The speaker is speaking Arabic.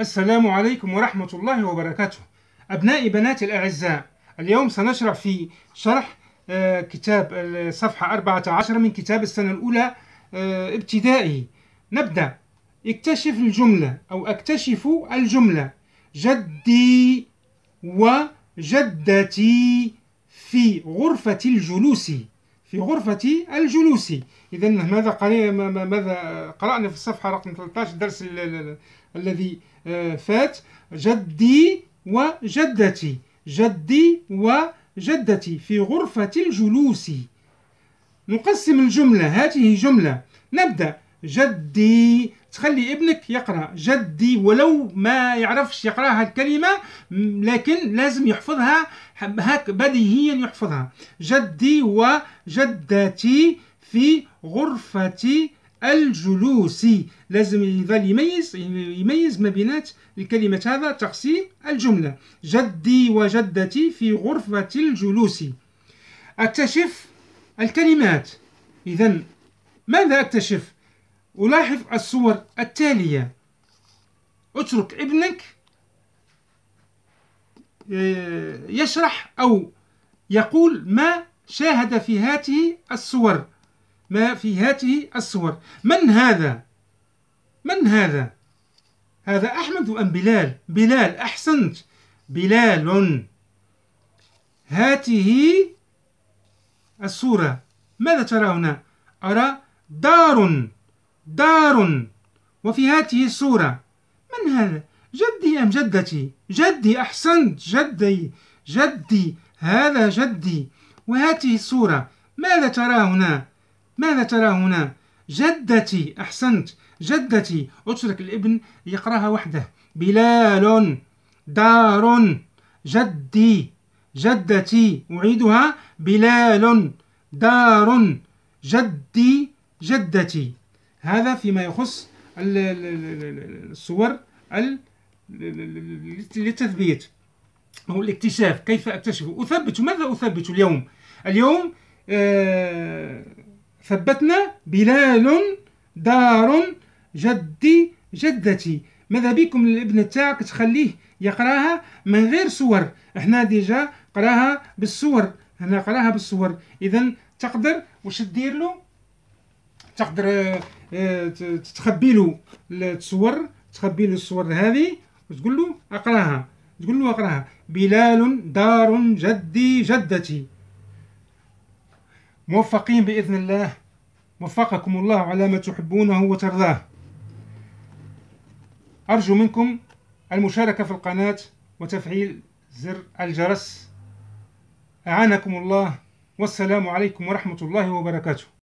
السلام عليكم ورحمة الله وبركاته أبنائي بناتي الأعزاء اليوم سنشرح في شرح آه، كتاب الصفحة 14 من كتاب السنة الأولى آه، ابتدائي نبدأ اكتشف الجملة أو اكتشف الجملة جدي وجدتي في غرفة الجلوس في غرفة الجلوس إذا ماذا ماذا قرأنا في الصفحة رقم 13 الدرس الذي آه، فات جدي وجدتي جدي وجدتي في غرفة الجلوس نقسم الجملة هذه جملة نبدأ جدي تخلي ابنك يقرا جدي ولو ما يعرفش يقراها الكلمه لكن لازم يحفظها هك بديهيا يحفظها جدي وجدتي في غرفه الجلوس لازم يظل يميز يميز ما بينات الكلمة هذا تقسيم الجملة جدي وجدتي في غرفة الجلوس أكتشف الكلمات إذا ماذا أكتشف ولاحظ الصور التالية اترك ابنك يشرح أو يقول ما شاهد في هاته الصور ما في هاته الصور من هذا من هذا هذا أحمد أم بلال بلال أحسنت بلال هاته الصورة ماذا ترى هنا أرى دار دار وفي هذه الصورة من هذا؟ جدي أم جدتي؟ جدي أحسنت جدي جدي هذا جدي وهذه الصورة ماذا ترى هنا؟ ماذا ترى هنا؟ جدتي أحسنت جدتي أترك الابن يقرأها وحده بلال دار جدي جدتي أعيدها بلال دار جدي جدتي هذا فيما يخص الصور للتثبيت أو الاكتشاف كيف أكتشف أثبت ماذا أثبت اليوم اليوم آه ثبتنا بلال دار جدي جدتي ماذا بكم الابن تاعك تخليه يقراها من غير صور احنا ديجا قراها بالصور هنا قراها بالصور اذا تقدر وش دير له تقدر آه، تخبي له الصور تخبي له الصور هذه وتقول له اقراها تقول له اقراها بلال دار جدي جدتي موفقين باذن الله وفقكم الله على ما تحبونه وترضاه ارجو منكم المشاركه في القناه وتفعيل زر الجرس أعانكم الله والسلام عليكم ورحمة الله وبركاته